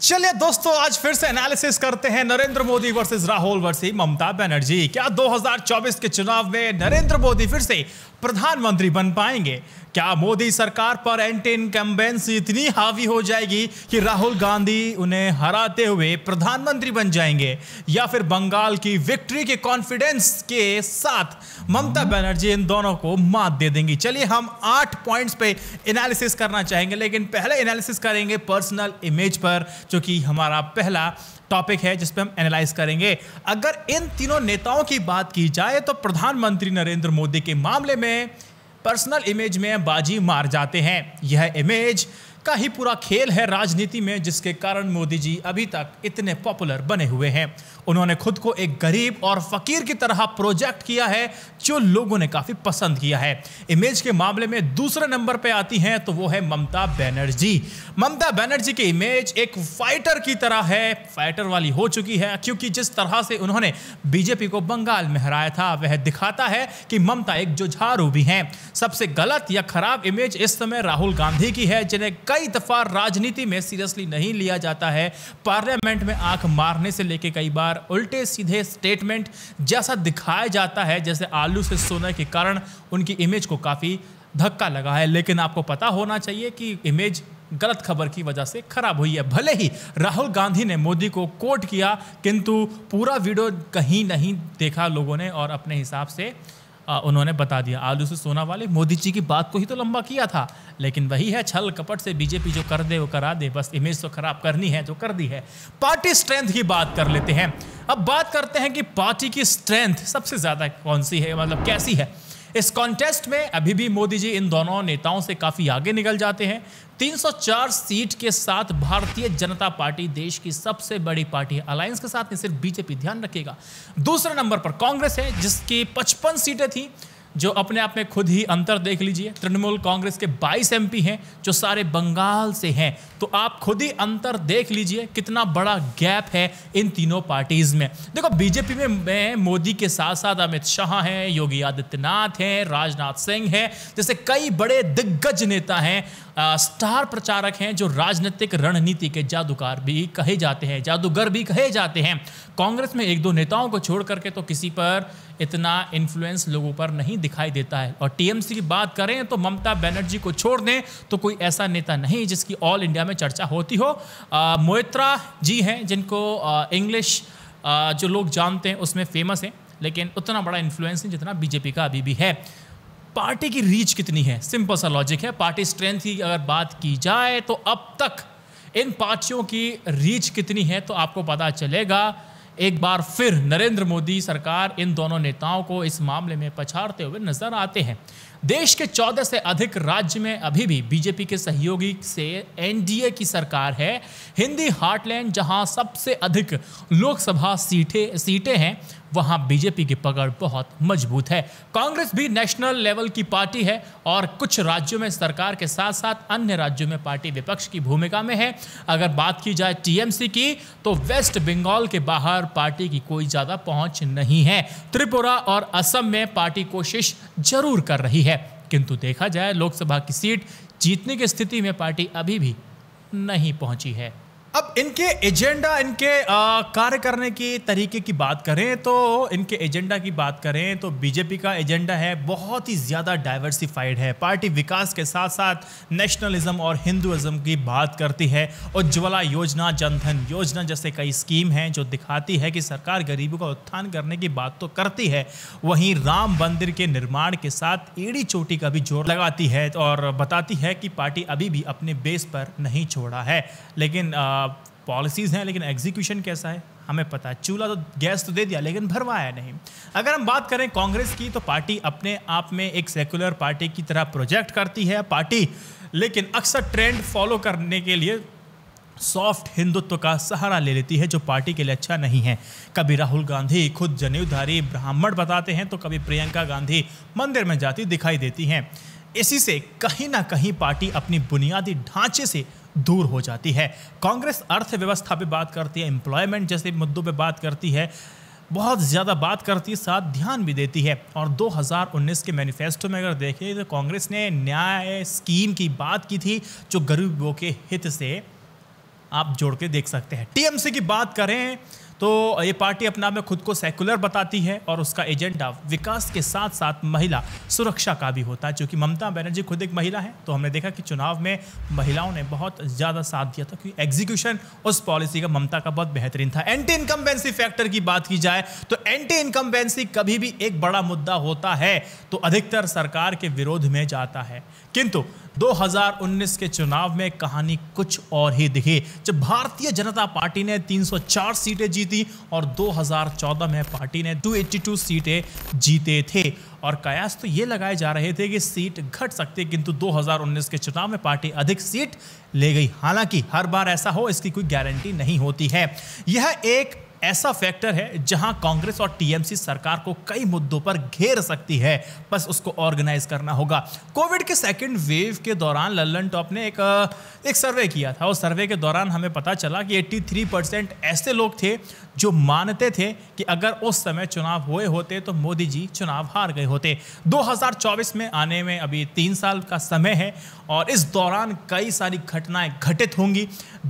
चलिए दोस्तों आज फिर से एनालिसिस करते हैं नरेंद्र मोदी वर्सेस राहुल वर्सेस ममता बनर्जी क्या 2024 के चुनाव में नरेंद्र मोदी फिर से प्रधानमंत्री बन पाएंगे क्या मोदी सरकार पर एंटी इनकम्बेंसी इतनी हावी हो जाएगी कि राहुल गांधी उन्हें हराते हुए प्रधानमंत्री बन जाएंगे या फिर बंगाल की विक्ट्री के कॉन्फिडेंस के साथ ममता बनर्जी इन दोनों को मात दे देंगी चलिए हम आठ पॉइंट्स पे एनालिसिस करना चाहेंगे लेकिन पहले एनालिसिस करेंगे पर्सनल इमेज पर जो कि हमारा पहला टॉपिक है जिसपे हम एनालाइज करेंगे अगर इन तीनों नेताओं की बात की जाए तो प्रधानमंत्री नरेंद्र मोदी के मामले में पर्सनल इमेज में बाजी मार जाते हैं यह इमेज का ही पूरा खेल है राजनीति में जिसके कारण मोदी जी अभी तक इतने पॉपुलर बने हुए हैं उन्होंने खुद को एक गरीब और फकीर की तरह प्रोजेक्ट किया है जो लोगों ने काफ़ी पसंद किया है इमेज के मामले में दूसरे नंबर पे आती हैं तो वो है ममता बनर्जी ममता बनर्जी की इमेज एक फाइटर की तरह है फाइटर वाली हो चुकी है क्योंकि जिस तरह से उन्होंने बीजेपी को बंगाल में हराया था वह दिखाता है कि ममता एक जुझारू भी है सबसे गलत या खराब इमेज इस समय राहुल गांधी की है जिन्हें कई दफ़ा राजनीति में सीरियसली नहीं लिया जाता है पार्लियामेंट में आंख मारने से लेके कई बार उल्टे सीधे स्टेटमेंट जैसा दिखाया जाता है जैसे आलू से सोने के कारण उनकी इमेज को काफ़ी धक्का लगा है लेकिन आपको पता होना चाहिए कि इमेज गलत खबर की वजह से खराब हुई है भले ही राहुल गांधी ने मोदी को कोट किया किंतु पूरा वीडियो कहीं नहीं देखा लोगों ने और अपने हिसाब से उन्होंने बता दिया आलू से सोना वाले मोदी जी की बात को ही तो लंबा किया था लेकिन वही है छल कपट से बीजेपी जो कर दे वो करा दे बस इमेज तो खराब करनी है जो कर दी है पार्टी स्ट्रेंथ की बात कर लेते हैं अब बात करते हैं कि पार्टी की स्ट्रेंथ सबसे ज़्यादा कौन सी है मतलब कैसी है इस कॉन्टेस्ट में अभी भी मोदी जी इन दोनों नेताओं से काफी आगे निकल जाते हैं 304 सीट के साथ भारतीय जनता पार्टी देश की सबसे बड़ी पार्टी है अलायंस के साथ नहीं सिर्फ बीजेपी ध्यान रखेगा दूसरे नंबर पर कांग्रेस है जिसकी 55 सीटें थी जो अपने आप में खुद ही अंतर देख लीजिए तृणमूल कांग्रेस के 22 एमपी हैं जो सारे बंगाल से हैं तो आप खुद ही अंतर देख लीजिए कितना बड़ा गैप है इन तीनों पार्टीज में देखो बीजेपी में मैं मोदी के साथ साथ अमित शाह हैं योगी आदित्यनाथ हैं राजनाथ सिंह हैं जैसे कई बड़े दिग्गज नेता हैं आ, स्टार प्रचारक हैं जो राजनीतिक रणनीति के जादूकार भी कहे जाते हैं जादूगर भी कहे जाते हैं कांग्रेस में एक दो नेताओं को छोड़ करके तो किसी पर इतना इन्फ्लुएंस लोगों पर नहीं दिखाई देता है और टीएमसी की बात करें तो ममता बनर्जी को छोड़ दें तो कोई ऐसा नेता नहीं जिसकी ऑल इंडिया में चर्चा होती हो मोहित्रा जी हैं जिनको इंग्लिश जो लोग जानते हैं उसमें फेमस हैं लेकिन उतना बड़ा इन्फ्लुएंस नहीं जितना बीजेपी का अभी भी है पार्टी की रीच कितनी है सिंपल सा लॉजिक है पार्टी स्ट्रेंथ की अगर बात की जाए तो अब तक इन पार्टियों की रीच कितनी है तो आपको पता चलेगा एक बार फिर नरेंद्र मोदी सरकार इन दोनों नेताओं को इस मामले में पछाड़ते हुए नजर आते हैं देश के 14 से अधिक राज्य में अभी भी बीजेपी के सहयोगी से एनडीए की सरकार है हिंदी हार्टलैंड जहां सबसे अधिक लोकसभा सीटें सीटें हैं वहां बीजेपी की पकड़ बहुत मजबूत है कांग्रेस भी नेशनल लेवल की पार्टी है और कुछ राज्यों में सरकार के साथ साथ अन्य राज्यों में पार्टी विपक्ष की भूमिका में है अगर बात की जाए टीएमसी की तो वेस्ट बंगाल के बाहर पार्टी की कोई ज़्यादा पहुंच नहीं है त्रिपुरा और असम में पार्टी कोशिश जरूर कर रही है किंतु देखा जाए लोकसभा की सीट जीतने की स्थिति में पार्टी अभी भी नहीं पहुंची है अब इनके एजेंडा इनके कार्य करने की तरीके की बात करें तो इनके एजेंडा की बात करें तो बीजेपी का एजेंडा है बहुत ही ज़्यादा डाइवर्सिफाइड है पार्टी विकास के साथ साथ नेशनलिज्म और हिंदुज़म की बात करती है उज्ज्वला योजना जनधन योजना जैसे कई स्कीम हैं जो दिखाती है कि सरकार गरीबों का उत्थान करने की बात तो करती है वहीं राम मंदिर के निर्माण के साथ एड़ी चोटी का भी जोर लगाती है और बताती है कि पार्टी अभी भी अपने बेस पर नहीं छोड़ा है लेकिन आ, पॉलिसीज़ हैं लेकिन एग्जीक्यूशन कैसा है हमें पता है चूल्हा तो गैस तो दे दिया लेकिन भरवाया नहीं अगर हम बात करें कांग्रेस की तो पार्टी अपने आप में एक सेकुलर पार्टी की तरह प्रोजेक्ट करती है पार्टी लेकिन अक्सर ट्रेंड फॉलो करने के लिए सॉफ्ट हिंदुत्व का सहारा ले लेती है जो पार्टी के लिए अच्छा नहीं है कभी राहुल गांधी खुद जनेऊधारी ब्राह्मण बताते हैं तो कभी प्रियंका गांधी मंदिर में जाती दिखाई देती हैं इसी से कहीं ना कहीं पार्टी अपनी बुनियादी ढांचे से दूर हो जाती है कांग्रेस अर्थव्यवस्था पे बात करती है एम्प्लॉयमेंट जैसे मुद्दों पे बात करती है बहुत ज़्यादा बात करती है साथ ध्यान भी देती है और 2019 के मैनिफेस्टो में अगर देखें तो कांग्रेस ने न्याय स्कीम की बात की थी जो गरीबों के हित से आप जोड़ के देख सकते हैं टीएमसी की बात करें तो ये पार्टी अपना में खुद को सेकुलर बताती है और उसका एजेंडा विकास के साथ साथ महिला सुरक्षा का भी होता है क्योंकि ममता बनर्जी खुद एक महिला है तो हमने देखा कि चुनाव में महिलाओं ने बहुत ज़्यादा साथ दिया था क्योंकि एग्जीक्यूशन उस पॉलिसी का ममता का बहुत बेहतरीन था एंटी इनकम्बेंसी फैक्टर की बात की जाए तो एंटी इनकम्बेंसी कभी भी एक बड़ा मुद्दा होता है तो अधिकतर सरकार के विरोध में जाता है किंतु 2019 के चुनाव में कहानी कुछ और ही दिखी जब भारतीय जनता पार्टी ने 304 सीटें जीती और 2014 में पार्टी ने 282 सीटें जीते थे और कयास तो ये लगाए जा रहे थे कि सीट घट सकती है किंतु 2019 के चुनाव में पार्टी अधिक सीट ले गई हालांकि हर बार ऐसा हो इसकी कोई गारंटी नहीं होती है यह एक ऐसा फैक्टर है जहां कांग्रेस और टीएमसी सरकार को कई मुद्दों पर घेर सकती है बस उसको ऑर्गेनाइज करना होगा कोविड के सेकेंड वेव के दौरान लल्लन टॉप ने एक एक सर्वे किया था उस सर्वे के दौरान हमें पता चला कि 83 परसेंट ऐसे लोग थे जो मानते थे कि अगर उस समय चुनाव हुए होते तो मोदी जी चुनाव हार गए होते 2024 में आने में अभी तीन साल का समय है और इस दौरान कई सारी घटनाएं घटित होंगी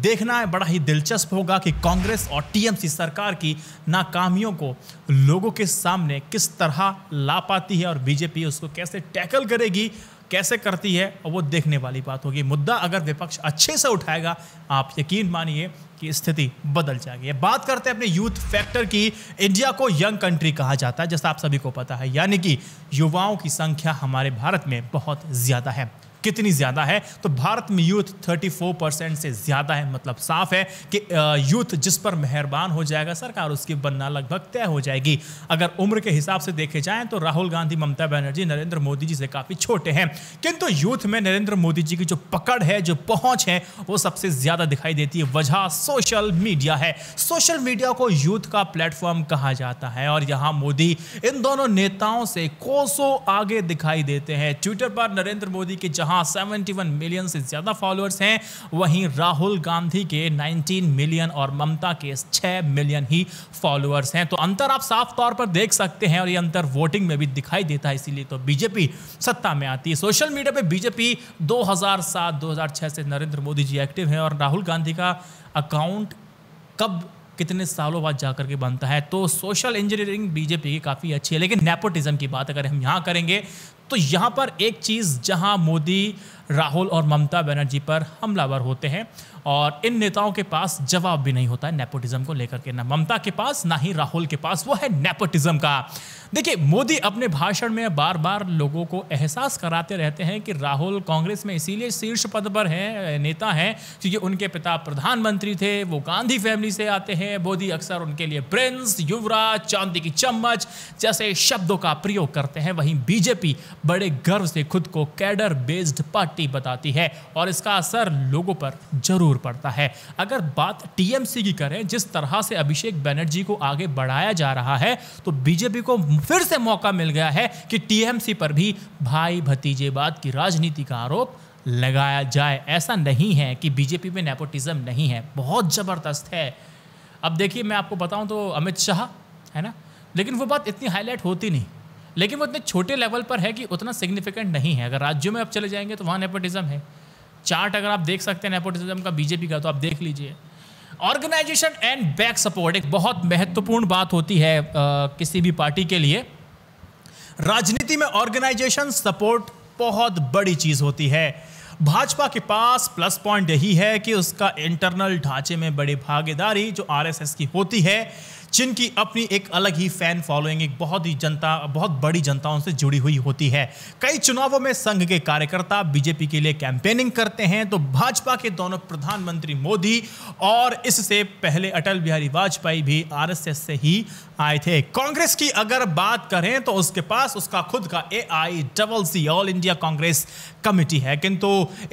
देखना है बड़ा ही दिलचस्प होगा कि कांग्रेस और टीएमसी सरकार की नाकामियों को लोगों के सामने किस तरह ला पाती है और बीजेपी उसको कैसे टैकल करेगी कैसे करती है और वो देखने वाली बात होगी मुद्दा अगर विपक्ष अच्छे से उठाएगा आप यकीन मानिए की स्थिति बदल जाएगी बात करते हैं अपने यूथ फैक्टर की इंडिया को यंग कंट्री कहा जाता है जैसा आप सभी को पता है यानी कि युवाओं की संख्या हमारे भारत में बहुत ज़्यादा है कितनी ज़्यादा है तो भारत में यूथ 34 परसेंट से ज़्यादा है मतलब साफ है कि यूथ जिस पर मेहरबान हो जाएगा सरकार उसकी बनना लगभग तय हो जाएगी अगर उम्र के हिसाब से देखे जाए तो राहुल गांधी ममता बनर्जी नरेंद्र मोदी जी से काफ़ी छोटे हैं किंतु यूथ में नरेंद्र मोदी जी की जो पकड़ है जो पहुंच है वो सबसे ज़्यादा दिखाई देती है वजह सोशल मीडिया है सोशल मीडिया को यूथ का प्लेटफॉर्म कहा जाता है और यहां मोदी इन दोनों नेताओं से कोसों आगे दिखाई देते हैं ट्विटर पर नरेंद्र मोदी के जहां जहां 71 मिलियन से ज़्यादा फॉलोअर्स हैं वहीं राहुल गांधी के 19 मिलियन और ममता के 6 मिलियन ही फॉलोअर्स हैं तो अंतर आप साफ तौर पर देख सकते हैं और ये अंतर वोटिंग में भी दिखाई देता है इसीलिए तो बीजेपी सत्ता में आती है सोशल मीडिया पर बीजेपी दो हजार से नरेंद्र मोदी जी एक्टिव हैं और राहुल गांधी का अकाउंट कब कितने सालों बाद जाकर के बनता है तो सोशल इंजीनियरिंग बीजेपी की काफ़ी अच्छी है लेकिन नेपोटिज्म की बात अगर हम यहाँ करेंगे तो यहाँ पर एक चीज़ जहाँ मोदी राहुल और ममता बनर्जी पर हमलावर होते हैं और इन नेताओं के पास जवाब भी नहीं होता है नेपोटिज्म को लेकर के ना ममता के पास ना ही राहुल के पास वो है नेपोटिज्म का देखिए मोदी अपने भाषण में बार बार लोगों को एहसास कराते रहते हैं कि राहुल कांग्रेस में इसीलिए शीर्ष पद पर हैं नेता हैं क्योंकि उनके पिता प्रधानमंत्री थे वो गांधी फैमिली से आते हैं मोदी अक्सर उनके लिए प्रिंस युवराज चांदी की चम्मच जैसे शब्दों का प्रयोग करते हैं वहीं बीजेपी बड़े गर्व से खुद को कैडर बेस्ड पार्टी पार्टी बताती है और इसका असर लोगों पर जरूर पड़ता है अगर बात टीएमसी की करें जिस तरह से अभिषेक बैनर्जी को आगे बढ़ाया जा रहा है तो बीजेपी को फिर से मौका मिल गया है कि टीएमसी पर भी भाई भतीजेबाद की राजनीति का आरोप लगाया जाए ऐसा नहीं है कि बीजेपी में नेपोटिज्म नहीं है बहुत ज़बरदस्त है अब देखिए मैं आपको बताऊं तो अमित शाह है ना लेकिन वो बात इतनी हाईलाइट होती नहीं लेकिन वो इतने छोटे लेवल पर है कि उतना सिग्निफिकेंट नहीं है अगर राज्यों में आप चले जाएंगे तो वहाँ नेपोटिज्म है चार्ट अगर आप देख सकते हैं नेपोटिज्म का बीजेपी का तो आप देख लीजिए ऑर्गेनाइजेशन एंड बैक सपोर्ट एक बहुत महत्वपूर्ण बात होती है आ, किसी भी पार्टी के लिए राजनीति में ऑर्गेनाइजेशन सपोर्ट बहुत बड़ी चीज़ होती है भाजपा के पास प्लस पॉइंट यही है कि उसका इंटरनल ढांचे में बड़ी भागीदारी जो आरएसएस की होती है जिनकी अपनी एक अलग ही फैन फॉलोइंग एक बहुत ही जनता बहुत बड़ी जनता उनसे जुड़ी हुई होती है कई चुनावों में संघ के कार्यकर्ता बीजेपी के लिए कैंपेनिंग करते हैं तो भाजपा के दोनों प्रधानमंत्री मोदी और इससे पहले अटल बिहारी वाजपेयी भी आर से ही आए थे कांग्रेस की अगर बात करें तो उसके पास उसका खुद का A I double C all India Congress committee है किंतु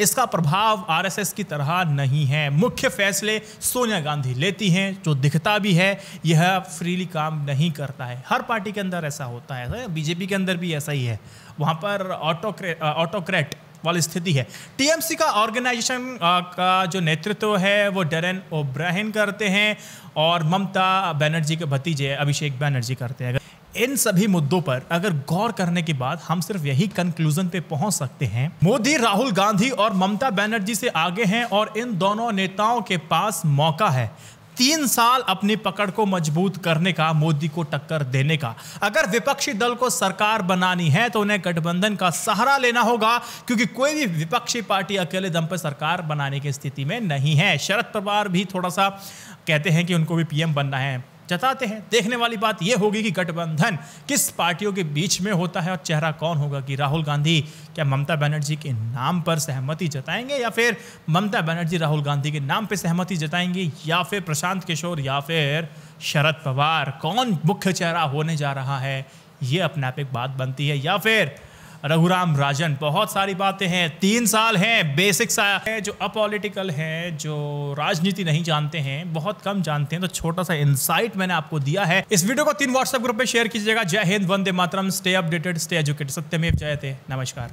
इसका प्रभाव आरएसएस की तरह नहीं है मुख्य फैसले सोनिया गांधी लेती हैं जो दिखता भी है यह मीडिया फ्रीली काम नहीं करता है हर पार्टी के अंदर ऐसा होता है बीजेपी के अंदर भी ऐसा ही है वहाँ पर ऑटोक्रे ऑटोक्रेट वाली स्थिति है टीएमसी का ऑर्गेनाइजेशन का जो नेतृत्व है वो डरन ओब्राहन करते हैं और ममता बनर्जी के भतीजे अभिषेक बनर्जी करते हैं इन सभी मुद्दों पर अगर गौर करने के बाद हम सिर्फ यही कंक्लूजन पे पहुंच सकते हैं मोदी राहुल गांधी और ममता बनर्जी से आगे हैं और इन दोनों नेताओं के पास मौका है तीन साल अपनी पकड़ को मजबूत करने का मोदी को टक्कर देने का अगर विपक्षी दल को सरकार बनानी है तो उन्हें गठबंधन का सहारा लेना होगा क्योंकि कोई भी विपक्षी पार्टी अकेले दम पर सरकार बनाने की स्थिति में नहीं है शरद पवार भी थोड़ा सा कहते हैं कि उनको भी पीएम बनना है जताते हैं देखने वाली बात यह होगी कि गठबंधन किस पार्टियों के बीच में होता है और चेहरा कौन होगा कि राहुल गांधी क्या ममता बनर्जी के नाम पर सहमति जताएंगे या फिर ममता बनर्जी राहुल गांधी के नाम पर सहमति जताएंगे या फिर प्रशांत किशोर या फिर शरद पवार कौन मुख्य चेहरा होने जा रहा है ये अपने आप एक बात बनती है या फिर रघुराम राजन बहुत सारी बातें हैं तीन साल हैं बेसिक्स आया है जो अपॉलिटिकल हैं जो राजनीति नहीं जानते हैं बहुत कम जानते हैं तो छोटा सा इंसाइट मैंने आपको दिया है इस वीडियो को तीन व्हाट्सएप ग्रुप में शेयर कीजिएगा जय हिंद वंदे मातरम स्टे अपडेटेड स्टे एजुकेटेड सत्यमेव जयते नमस्कार